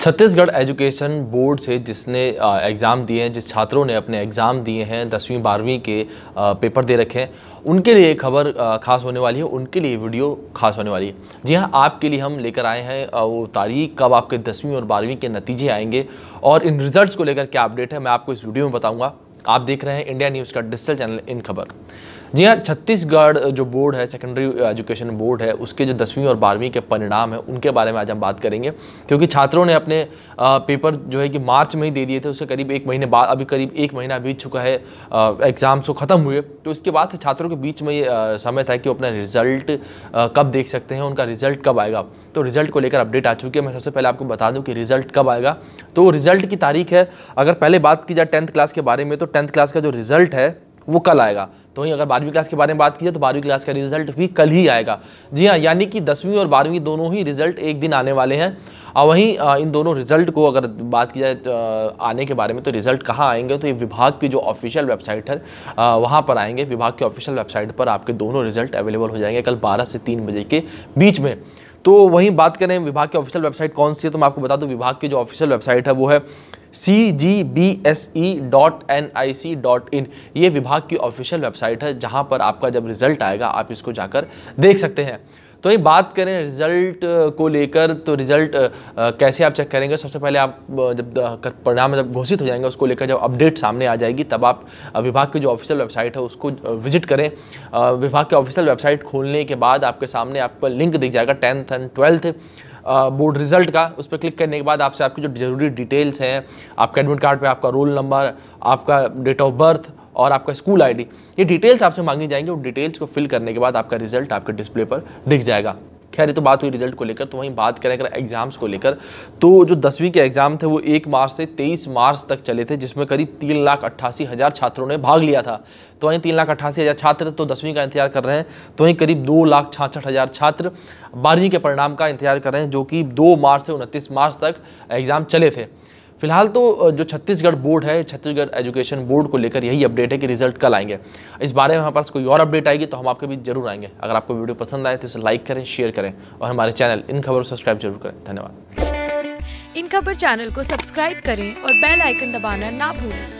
Chhattisgarh education board से जिसने exam दिए हैं जिस छात्रों ने अपने एग्ज़ाम दिए हैं दसवीं बारहवीं के पेपर दे रखे हैं उनके लिए खबर खास होने वाली है उनके लिए वीडियो खास होने वाली है जी हाँ आपके लिए हम लेकर आए हैं वो तारीख कब आपके दसवीं और बारहवीं के नतीजे आएंगे और इन रिज़ल्ट्स को लेकर क्या अपडेट है मैं आपको इस वीडियो में बताऊँगा आप देख रहे हैं इंडिया न्यूज़ का डिजिटल चैनल इन खबर जी हाँ छत्तीसगढ़ जो बोर्ड है सेकेंडरी एजुकेशन बोर्ड है उसके जो दसवीं और बारहवीं के परिणाम हैं उनके बारे में आज हम बात करेंगे क्योंकि छात्रों ने अपने पेपर जो है कि मार्च में ही दे दिए थे उसके करीब एक महीने बाद अभी करीब एक महीना बीत चुका है एग्ज़ाम्स को तो ख़त्म हुए तो इसके बाद से छात्रों के बीच में ये समय था कि वो अपना रिज़ल्ट कब देख सकते हैं उनका रिज़ल्ट कब आएगा तो रिज़ल्ट को लेकर अपडेट आ चुकी है मैं सबसे पहले आपको बता दूं कि रिज़ल्ट कब आएगा तो रिज़ल्ट की तारीख है अगर पहले बात की जाए टेंथ क्लास के बारे में तो टेंथ क्लास का जो रिज़ल्ट है वो कल आएगा तो वहीं अगर बारहवीं क्लास के बारे में बात की जाए तो बारहवीं क्लास का रिजल्ट भी कल ही आएगा जी हाँ यानी कि दसवीं और बारहवीं दोनों ही रिजल्ट एक दिन आने वाले हैं और वहीं इन दोनों रिजल्ट को अगर बात की जाए आने के बारे में तो रिजल्ट कहाँ आएंगे तो ये विभाग की जो ऑफिशियल वेबसाइट है वहाँ पर आएंगे विभाग की ऑफिशियल वेबसाइट पर आपके दोनों रिजल्ट अवेलेबल हो जाएंगे कल बारह से तीन बजे के बीच में तो वहीं बात करें विभाग की ऑफिशियल वेबसाइट कौन सी है तो मैं आपको बता दूं विभाग की जो ऑफिशियल वेबसाइट है वो है C G B S E dot N I C dot in ये विभाग की ऑफिशियल वेबसाइट है जहाँ पर आपका जब रिजल्ट आएगा आप इसको जाकर देख सकते हैं तो ये बात करें रिज़ल्ट को लेकर तो रिज़ल्ट कैसे आप चेक करेंगे सबसे पहले आप जब परिणाम जब घोषित हो जाएंगे उसको लेकर जब अपडेट सामने आ जाएगी तब आप विभाग की जो ऑफिशियल वेबसाइट है उसको विजिट करें विभाग की ऑफिशियल वेबसाइट खोलने के बाद आपके सामने आपको लिंक दिख जाएगा tenth and twelfth board result का उस पर क्लिक करने के बाद आपसे आपकी जो जरूरी डिटेल्स हैं आपके एडमिट कार्ड पे आपका रोल नंबर आपका डेट ऑफ बर्थ और आपका स्कूल आईडी ये डिटेल्स आपसे मांगी जाएंगी उन डिटेल्स को फिल करने के बाद आपका रिजल्ट आपके डिस्प्ले पर दिख जाएगा खैर ये तो बात हुई रिजल्ट को लेकर तो वहीं बात करें अगर एग्ज़ाम्स को लेकर तो जो दसवीं के एग्ज़ाम थे वो एक मार्च से तेईस मार्च तक चले थे जिसमें करीब तीन लाख अट्ठासी हज़ार छात्रों ने भाग लिया था तो वहीं तीन लाख अट्ठासी हज़ार छात्र तो दसवीं का इंतजार कर रहे हैं तो वहीं करीब दो लाख छाछठ हज़ार छात्र बारहवीं के परिणाम का इंतजार कर रहे हैं जो कि दो मार्च से उनतीस मार्च तक एग्ज़ाम चले थे फिलहाल तो जो छत्तीसगढ़ बोर्ड है छत्तीसगढ़ एजुकेशन बोर्ड को लेकर यही अपडेट है कि रिजल्ट कल आएंगे इस बारे में हमारे पास कोई और अपडेट आएगी तो हम आपके बीच जरूर आएंगे अगर आपको वीडियो पसंद आए तो इसे लाइक करें शेयर करें और हमारे चैनल इन खबरों सब्सक्राइब जरूर करें धन्यवाद इन खबर चैनल को सब्सक्राइब करें और बेल आइकन दबाना ना भूलें